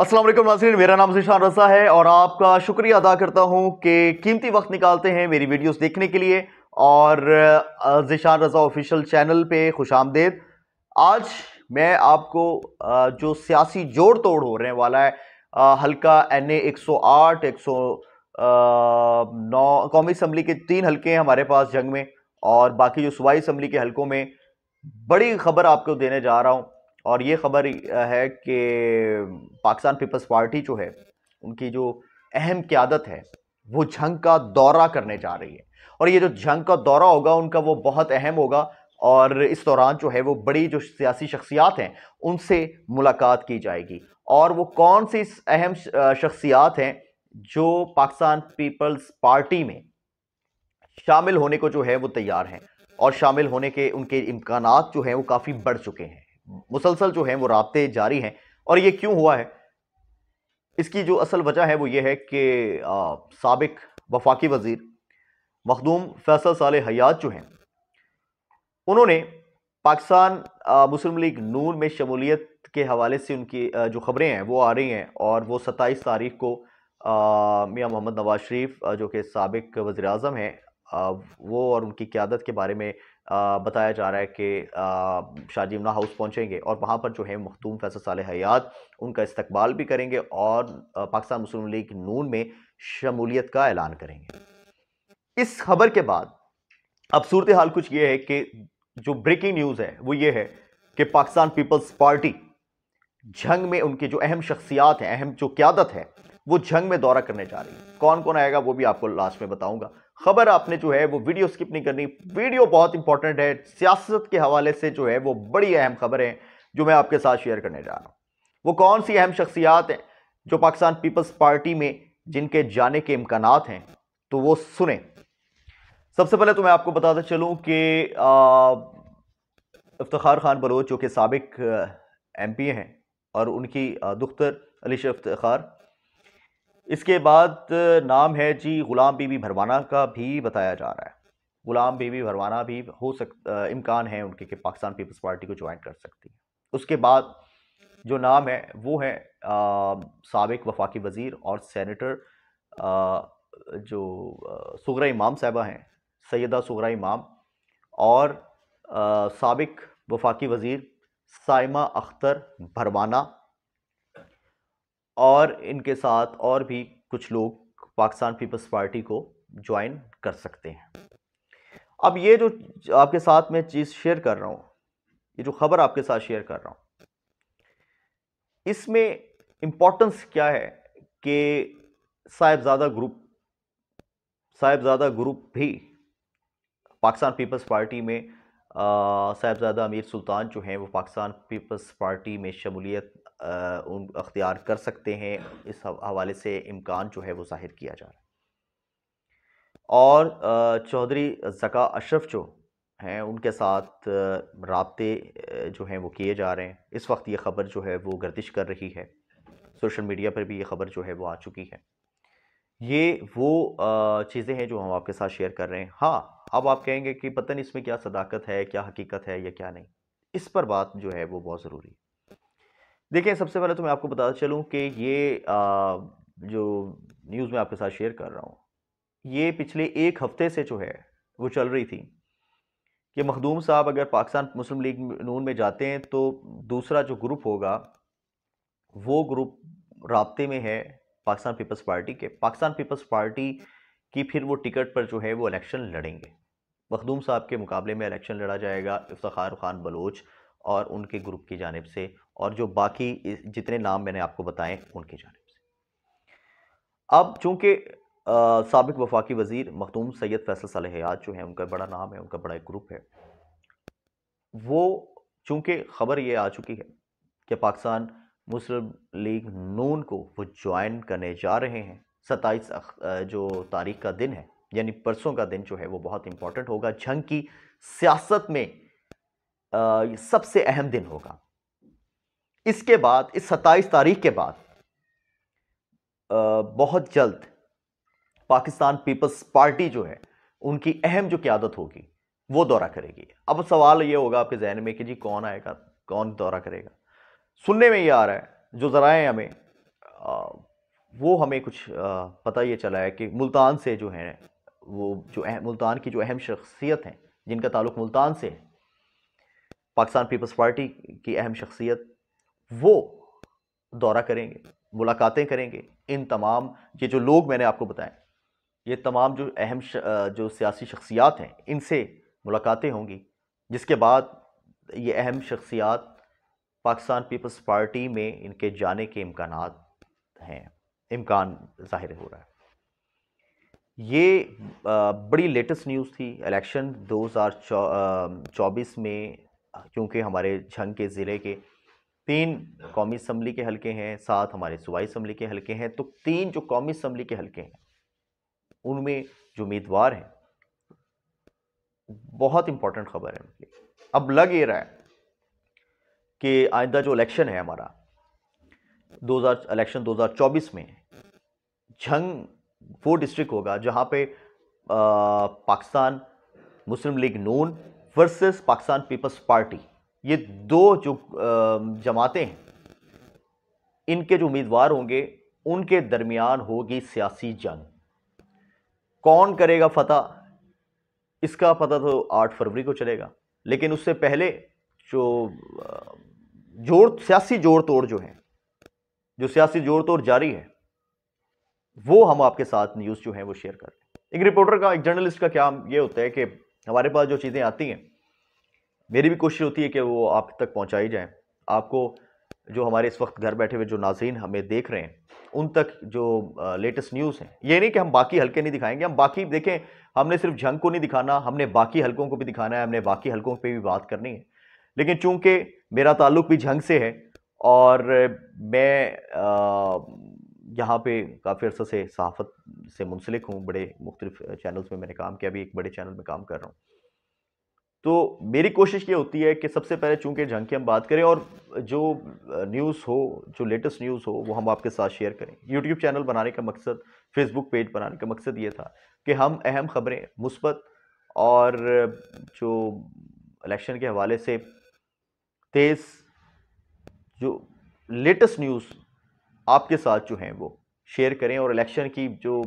असलम नाजरीन मेरा नाम जिशान रजा है और आपका शुक्रिया अदा करता हूँ कि कीमती वक्त निकालते हैं मेरी वीडियोस देखने के लिए और जिशान रजा ऑफिशियल चैनल पे खुश आमदेद आज मैं आपको जो सियासी जोड़ तोड़ हो रहे वाला है हल्का एन ए एक सौ आठ एक सौ नौ कौमी असम्बली के तीन हल्के हैं हमारे पास जंग में और बाकी जो सूबाई असम्बली के हल्कों में बड़ी खबर आपको देने जा रहा हूँ और ये खबर है कि पाकिस्तान पीपल्स पार्टी जो है उनकी जो अहम क्यादत है वो झंग का दौरा करने जा रही है और ये जो झंग का दौरा होगा उनका वो बहुत अहम होगा और इस दौरान जो है वो बड़ी जो सियासी शख्सियात हैं उनसे मुलाकात की जाएगी और वो कौन सी अहम शख्सियात हैं जो पाकिस्तान पीपल्स पार्टी में शामिल होने को जो है वो तैयार हैं और शामिल होने के उनके इम्कान जो हैं वो काफ़ी बढ़ चुके हैं मुसलसल जो है वो रबते जारी हैं और ये क्यों हुआ है इसकी जो असल वजह है वो ये है कि सबक वफाकी वज़ीर मखदूम फैसल साल हयात जो हैं उन्होंने पाकिस्तान मुस्लिम लीग नून में शमूलियत के हवाले से उनकी आ, जो खबरें हैं वो आ रही हैं और वो सत्ताईस तारीख को मियाँ मोहम्मद नवाज शरीफ जो कि सबक वज़ी अजम हैं वो और उनकी क्यादत के बारे में बताया जा रहा है कि शाहजीमना हाउस पहुँचेंगे और वहाँ पर जो है मखदूम फैसल साल हयात उनका इस्तकबाल भी करेंगे और पाकिस्तान मुस्लिम लीग नून में शमूलियत का ऐलान करेंगे इस खबर के बाद अब सूरत हाल कुछ ये है कि जो ब्रेकिंग न्यूज़ है वो ये है कि पाकिस्तान पीपल्स पार्टी जंग में उनके जो अहम शख्सियात हैं अहम जो क्यादत है वो जंग में दौरा करने जा रही है कौन कौन आएगा वो भी आपको लास्ट में बताऊंगा खबर आपने जो है वो वीडियो स्किप नहीं करनी वीडियो बहुत इंपॉर्टेंट है सियासत के हवाले से जो है वो बड़ी अहम खबर है जो मैं आपके साथ शेयर करने जा रहा हूँ वो कौन सी अहम शख्सियात हैं जो पाकिस्तान पीपल्स पार्टी में जिनके जाने के इम्कान हैं तो वो सुने सबसे पहले तो मैं आपको बताते चलूँ कि इफ्तार खान बलोच जो कि सबक एम पी हैं और उनकी दुख्तर अलीशा इफ्तार इसके बाद नाम है जी ग़ुलाम बीबी भरवाना का भी बताया जा रहा है ग़ुलाम बीबी भरवाना भी हो सक इम्कान है उनके कि पाकिस्तान पीपल्स पार्टी को ज्वाइन कर सकती है उसके बाद जो नाम है वो है सबक वफाकी वज़ीर और सैनिटर जो सगरा इमाम साहबा हैं सैदा सगरा इमाम और सबक वफाकी वज़ी साइमा अख्तर भरवाना और इनके साथ और भी कुछ लोग पाकिस्तान पीपल्स पार्टी को ज्वाइन कर सकते हैं अब ये जो आपके साथ मैं चीज़ शेयर कर रहा हूँ ये जो खबर आपके साथ शेयर कर रहा हूँ इसमें इम्पोर्टेंस क्या है कि साहेबजादा ग्रुप साहिबजादा ग्रुप भी पाकिस्तान पीपल्स पार्टी में साहेबजादा अमीर सुल्तान जो हैं वो पाकिस्तान पीपल्स पार्टी में शमूलियत उन अख्तियार कर सकते हैं इस हवाले से इम्कान जो है वो ज़ाहिर किया जा रहा है और चौधरी जका अशरफ जो हैं उनके साथ रबते जो हैं वो किए जा रहे हैं इस वक्त ये ख़बर जो है वो गर्दिश कर रही है सोशल मीडिया पर भी ये ख़बर जो है वो आ चुकी है ये वो चीज़ें हैं जो हम आपके साथ शेयर कर रहे हैं हाँ अब आप कहेंगे कि पता नहीं इसमें क्या सदाकत है क्या हकीकत है या क्या नहीं इस पर बात जो है वो बहुत ज़रूरी है देखिए सबसे पहले तो मैं आपको बताता चलूँ कि ये आ, जो न्यूज़ मैं आपके साथ शेयर कर रहा हूँ ये पिछले एक हफ्ते से जो है वो चल रही थी कि मखदूम साहब अगर पाकिस्तान मुस्लिम लीग नून में जाते हैं तो दूसरा जो ग्रुप होगा वो ग्रुप रबते में है पाकिस्तान पीपल्स पार्टी के पाकिस्तान पीपल्स पार्टी की फिर वो टिकट पर जो है वो इलेक्शन लड़ेंगे मखदूम साहब के मुकाबले में इलेक्शन लड़ा जाएगा इफ्तार खान बलोच और उनके ग्रुप की जानब से और जो बाकी जितने नाम मैंने आपको बताएं उनकी जानब से अब चूँकि सबक वफाकी वज़ीर मखदूम सैयद फैसल हयात जो है उनका बड़ा नाम है उनका बड़ा एक ग्रुप है वो चूँकि ख़बर ये आ चुकी है कि पाकिस्तान मुस्लिम लीग नून को वो ज्वाइन करने जा रहे हैं सत्ताईस जो तारीख का दिन है यानी परसों का दिन जो है वो बहुत इम्पॉर्टेंट होगा जंग की सियासत में सबसे अहम दिन होगा इसके बाद इस सत्ताईस तारीख के बाद बहुत जल्द पाकिस्तान पीपल्स पार्टी जो है उनकी अहम जो क्यादत होगी वो दौरा करेगी अब सवाल ये होगा आपके जहन में कि जी कौन आएगा कौन दौरा करेगा सुनने में ये आ रहा है जो ज़रा हमें आ, वो हमें कुछ आ, पता ये चला है कि मुल्तान से जो है वो जो मुल्तान की जो अहम शख्सियत हैं जिनका ताल्लुक मुल्तान से है पाकिस्तान पीपल्स पार्टी की अहम शख्सियत वो दौरा करेंगे मुलाकातें करेंगे इन तमाम ये जो लोग मैंने आपको बताए ये तमाम जो अहम श, जो सियासी शख्सियात हैं इनसे मुलाकातें होंगी जिसके बाद ये अहम शख्सियात पाकिस्तान पीपल्स पार्टी में इनके जाने के इम्कान हैं इम्कान ज़ाहिर हो रहा है ये बड़ी लेटेस्ट न्यूज़ थी इलेक्शन 2024 में क्योंकि हमारे झंग के ज़िले के तीन कौमी इसम्बली के हलके हैं सात हमारे सूबाई इसम्बली के हलके हैं तो तीन जो कौमी इसम्बली के हलके हैं उनमें जो उम्मीदवार हैं बहुत इंपॉर्टेंट खबर है उनकी अब लग ये रहा है कि आइंदा जो इलेक्शन है हमारा 2000 इलेक्शन 2024 में झंग वो डिस्ट्रिक्ट होगा जहां पे आ, पाकिस्तान मुस्लिम लीग नून वर्सेस पाकिस्तान पीपल्स पार्टी ये दो जो जमातें हैं इनके जो उम्मीदवार होंगे उनके दरमियान होगी सियासी जंग कौन करेगा फतह इसका पता तो आठ फरवरी को चलेगा लेकिन उससे पहले जो जोड़ सियासी जोड़ तोड़ जो है जो सियासी जोड़ तोड़ जारी है वो हम आपके साथ न्यूज़ जो है वो शेयर कर रहे हैं एक रिपोर्टर का एक जर्नलिस्ट का क्या ये होता है कि हमारे पास जो चीज़ें आती हैं मेरी भी कोशिश होती है कि वो आप तक पहुँचाई जाए आपको जो हमारे इस वक्त घर बैठे हुए जो नाजीन हमें देख रहे हैं उन तक जो लेटेस्ट न्यूज़ है ये नहीं कि हम बाकी हल्के नहीं दिखाएंगे हम बाकी देखें हमने सिर्फ जंग को नहीं दिखाना हमने बाकी हल्कों को भी दिखाना है हमने बाकी हल्कों पर भी बात करनी है लेकिन चूंकि मेरा ताल्लुक भी जंग से है और मैं यहाँ पे काफ़ी अर्सों से सहाफ़त से मुंसलिक हूँ बड़े मुख्तलिफ चैनल्स में मैंने काम किया अभी एक बड़े चैनल में काम कर रहा हूँ तो मेरी कोशिश ये होती है कि सबसे पहले चूंकि जंग की हम बात करें और जो न्यूज़ हो जो लेटेस्ट न्यूज़ हो वो हम आपके साथ शेयर करें यूट्यूब चैनल बनाने का मकसद फेसबुक पेज बनाने का मकसद ये था कि हम अहम ख़बरें मुस्बत और जो इलेक्शन के हवाले से तेज़ जो लेटेस्ट न्यूज़ आपके साथ जो हैं वो शेयर करें और इलेक्शन की जो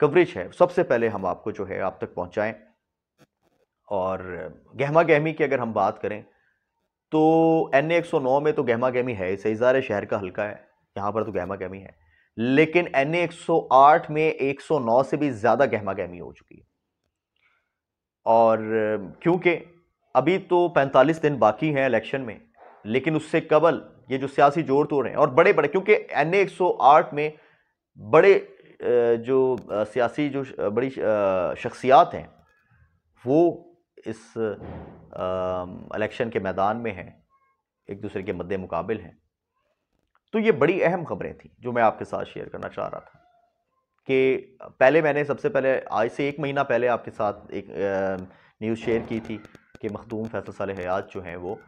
कवरेज है सबसे पहले हम आपको जो है आप तक पहुंचाएं और गहमा गहमी की अगर हम बात करें तो एन ए में तो गहमा गहमी है सईजार शहर का हल्का है यहाँ पर तो गहमा गहमी है लेकिन एन ए में 109 से भी ज़्यादा गहमा गहमी हो चुकी है और क्योंकि अभी तो 45 दिन बाकी हैं इलेक्शन में लेकिन उससे कबल ये जो सियासी जोड़ तोड़ हैं और बड़े बड़े क्योंकि एन ए एक सौ आठ में बड़े जो सियासी जो बड़ी शख्सियात हैं वो इस इलेक्शन के मैदान में हैं एक दूसरे के मद्दे मुकाबिल हैं तो ये बड़ी अहम खबरें थी जो मैं आपके साथ शेयर करना चाह रहा था कि पहले मैंने सबसे पहले आज से एक महीना पहले आपके साथ एक न्यूज़ शेयर की थी कि मखदूम फैसल साल हयात जो हैं वो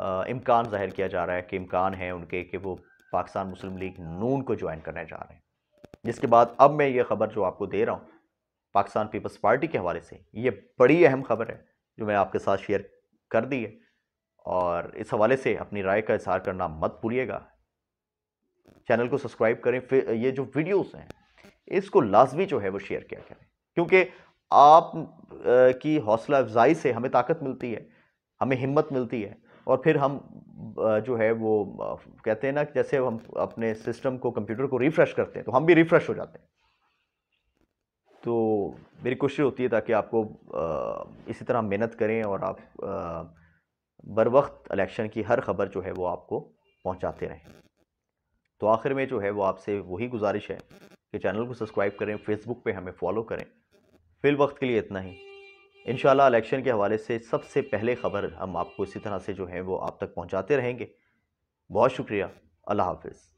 इम्कान ज़ाहिर किया जा रहा है कि इम्कान है उनके कि वो पाकिस्तान मुस्लिम लीग नून को ज्वाइन करने जा रहे हैं जिसके बाद अब मैं ये खबर जो आपको दे रहा हूँ पाकिस्तान पीपल्स पार्टी के हवाले से ये बड़ी अहम खबर है जो मैं आपके साथ शेयर कर दी है और इस हवाले से अपनी राय का इजहार करना मत भूलिएगा चैनल को सब्सक्राइब करें फिर ये जो वीडियोस हैं इसको लाजमी जो है वो शेयर किया करें क्योंकि आप की हौसला अफजाई से हमें ताकत मिलती है हमें हिम्मत मिलती है और फिर हम जो है वो कहते हैं ना जैसे हम अपने सिस्टम को कंप्यूटर को रिफ़्रेश करते हैं तो हम भी रिफ़्रेश हो जाते हैं तो मेरी कोशिश होती है ताकि आपको इसी तरह मेहनत करें और आप बर वक्त इलेक्शन की हर खबर जो है वो आपको पहुंचाते रहें तो आखिर में जो है वो आपसे वही गुजारिश है कि चैनल को सब्सक्राइब करें फेसबुक पे हमें फॉलो करें फिल वक्त के लिए इतना ही इन इलेक्शन के हवाले से सबसे पहले ख़बर हम आपको इसी तरह से जो है वो आप तक पहुँचाते रहेंगे बहुत शुक्रिया अल्लाह हाफिज़